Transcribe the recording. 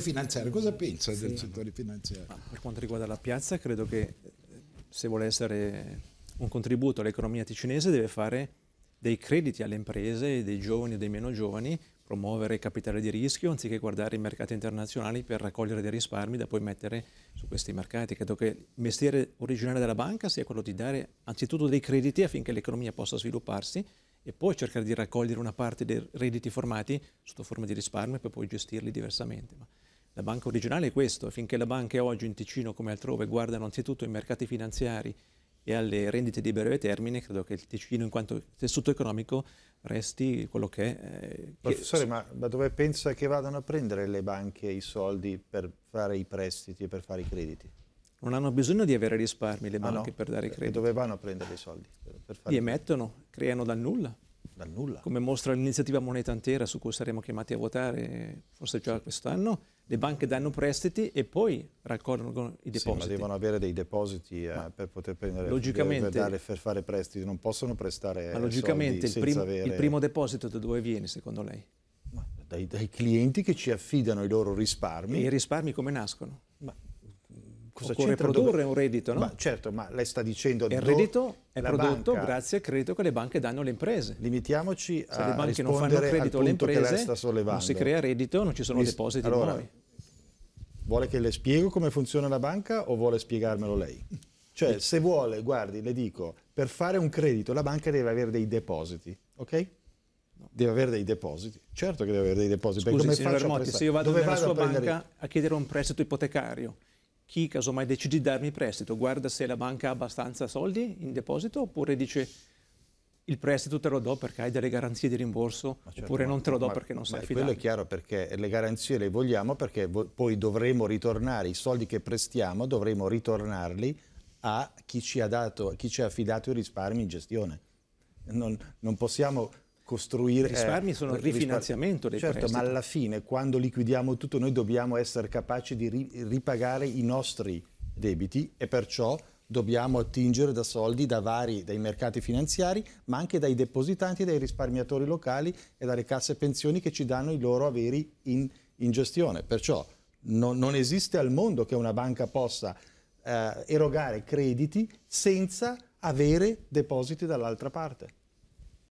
finanziario, cosa pensa sì, del settore finanziario? Per quanto riguarda la piazza, credo che eh, se vuole essere un contributo all'economia ticinese deve fare dei crediti alle imprese, dei giovani o dei meno giovani, promuovere capitale di rischio anziché guardare i mercati internazionali per raccogliere dei risparmi da poi mettere su questi mercati. Credo che il mestiere originale della banca sia quello di dare anzitutto dei crediti affinché l'economia possa svilupparsi e poi cercare di raccogliere una parte dei redditi formati sotto forma di risparmio per poi gestirli diversamente. Ma la banca originale è questo, finché le banche oggi in Ticino come altrove guardano anzitutto ai mercati finanziari e alle rendite di breve termine, credo che il Ticino in quanto tessuto economico resti quello che è. Eh, Professore, che... ma da dove pensa che vadano a prendere le banche i soldi per fare i prestiti e per fare i crediti? non hanno bisogno di avere risparmi le ah, banche ah, no. per dare credito. Dove vanno a prendere i soldi? Per Li emettono, creano dal nulla. Dal nulla. Come mostra l'iniziativa moneta intera su cui saremo chiamati a votare forse già sì. quest'anno, le banche danno prestiti e poi raccolgono i depositi. Sì, ma devono avere dei depositi eh, per poter prendere logicamente, per, dare, per fare prestiti, non possono prestare ma logicamente il, prim avere... il primo deposito da dove viene secondo lei? Dai, dai, clienti che ci affidano i loro risparmi. E i risparmi come nascono? cosa Occorre c'entra produrre dove... un reddito, no? Ma certo, ma lei sta dicendo... Il reddito è prodotto banca... grazie al credito che le banche danno alle imprese. Limitiamoci a Se le banche non fanno credito alle imprese, non si crea reddito, non ci sono Mis... depositi allora, nuovi. Vuole che le spiego come funziona la banca o vuole spiegarmelo lei? Cioè, se vuole, guardi, le dico, per fare un credito la banca deve avere dei depositi, ok? Deve avere dei depositi. Certo che deve avere dei depositi. Scusi, come signor Vermotti, se io vado Dove nella vado sua a banca prendere... a chiedere un prestito ipotecario, chi casomai decidi di darmi prestito guarda se la banca ha abbastanza soldi in deposito oppure dice il prestito te lo do perché hai delle garanzie di rimborso certo, oppure non te lo do ma, perché non sai fidare. Quello è chiaro perché le garanzie le vogliamo perché vo poi dovremo ritornare, i soldi che prestiamo dovremo ritornarli a chi ci ha, dato, chi ci ha affidato i risparmi in gestione. Non, non possiamo costruire... risparmi eh, sono il rifinanziamento dei certo, prestiti. ma alla fine quando liquidiamo tutto noi dobbiamo essere capaci di ri ripagare i nostri debiti e perciò dobbiamo attingere da soldi da vari, dai mercati finanziari, ma anche dai depositanti, dai risparmiatori locali e dalle casse pensioni che ci danno i loro averi in, in gestione. Perciò no, non esiste al mondo che una banca possa eh, erogare crediti senza avere depositi dall'altra parte.